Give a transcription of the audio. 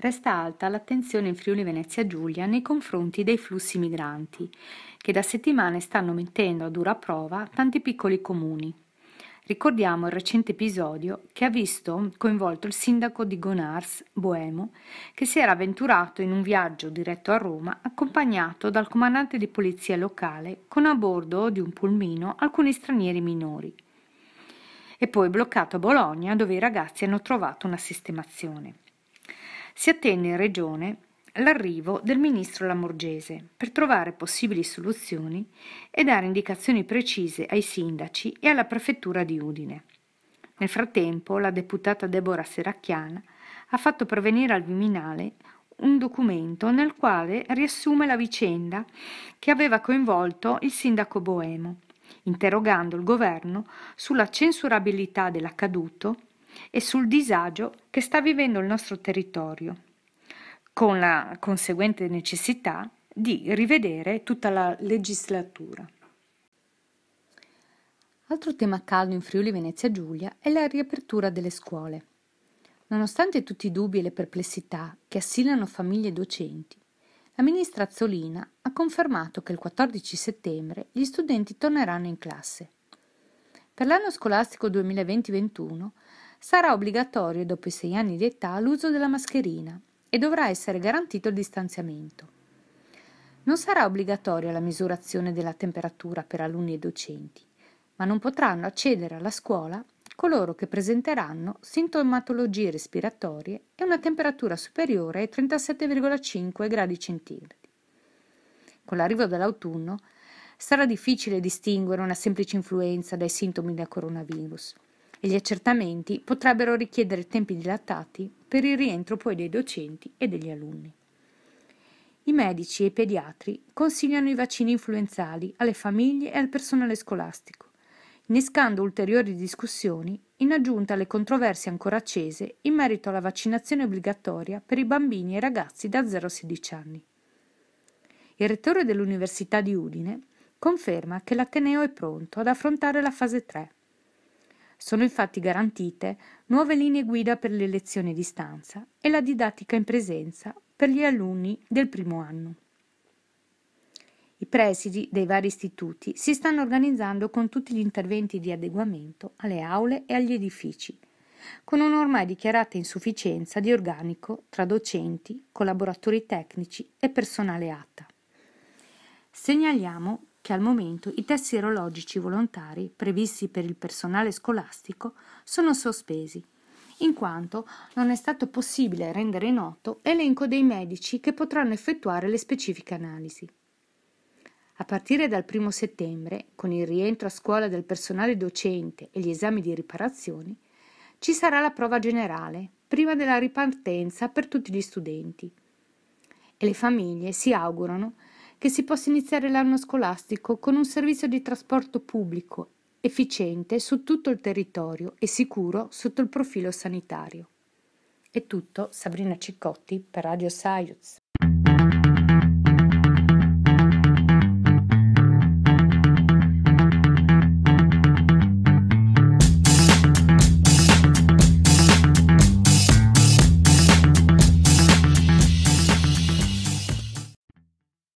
Resta alta l'attenzione in Friuli Venezia Giulia nei confronti dei flussi migranti, che da settimane stanno mettendo a dura prova tanti piccoli comuni. Ricordiamo il recente episodio che ha visto coinvolto il sindaco di Gonars, Boemo, che si era avventurato in un viaggio diretto a Roma accompagnato dal comandante di polizia locale con a bordo di un pulmino alcuni stranieri minori. E poi bloccato a Bologna dove i ragazzi hanno trovato una sistemazione si attenne in regione l'arrivo del ministro Lamorgese per trovare possibili soluzioni e dare indicazioni precise ai sindaci e alla prefettura di Udine. Nel frattempo la deputata Deborah Seracchiana ha fatto prevenire al Viminale un documento nel quale riassume la vicenda che aveva coinvolto il sindaco Boemo, interrogando il governo sulla censurabilità dell'accaduto e sul disagio che sta vivendo il nostro territorio, con la conseguente necessità di rivedere tutta la legislatura. Altro tema caldo in Friuli Venezia Giulia è la riapertura delle scuole. Nonostante tutti i dubbi e le perplessità che assillano famiglie e docenti, la ministra Azzolina ha confermato che il 14 settembre gli studenti torneranno in classe. Per l'anno scolastico 2020-21 sarà obbligatorio dopo i sei anni di età l'uso della mascherina e dovrà essere garantito il distanziamento. Non sarà obbligatoria la misurazione della temperatura per alunni e docenti, ma non potranno accedere alla scuola coloro che presenteranno sintomatologie respiratorie e una temperatura superiore ai 37,5 gradi centigradi. Con l'arrivo dell'autunno sarà difficile distinguere una semplice influenza dai sintomi da coronavirus e gli accertamenti potrebbero richiedere tempi dilatati per il rientro poi dei docenti e degli alunni. I medici e i pediatri consigliano i vaccini influenzali alle famiglie e al personale scolastico, innescando ulteriori discussioni in aggiunta alle controversie ancora accese in merito alla vaccinazione obbligatoria per i bambini e i ragazzi da 0 a 16 anni. Il rettore dell'Università di Udine conferma che l'Ateneo è pronto ad affrontare la fase 3 sono infatti garantite nuove linee guida per le lezioni a distanza e la didattica in presenza per gli alunni del primo anno. I presidi dei vari istituti si stanno organizzando con tutti gli interventi di adeguamento alle aule e agli edifici, con un'ormai dichiarata insufficienza di organico tra docenti, collaboratori tecnici e personale ATA. Segnaliamo che al momento i test sierologici volontari previsti per il personale scolastico sono sospesi, in quanto non è stato possibile rendere noto l'elenco dei medici che potranno effettuare le specifiche analisi. A partire dal 1 settembre, con il rientro a scuola del personale docente e gli esami di riparazioni, ci sarà la prova generale, prima della ripartenza per tutti gli studenti. E le famiglie si augurano che si possa iniziare l'anno scolastico con un servizio di trasporto pubblico efficiente su tutto il territorio e sicuro sotto il profilo sanitario. È tutto, Sabrina Ciccotti per Radio Saiuz.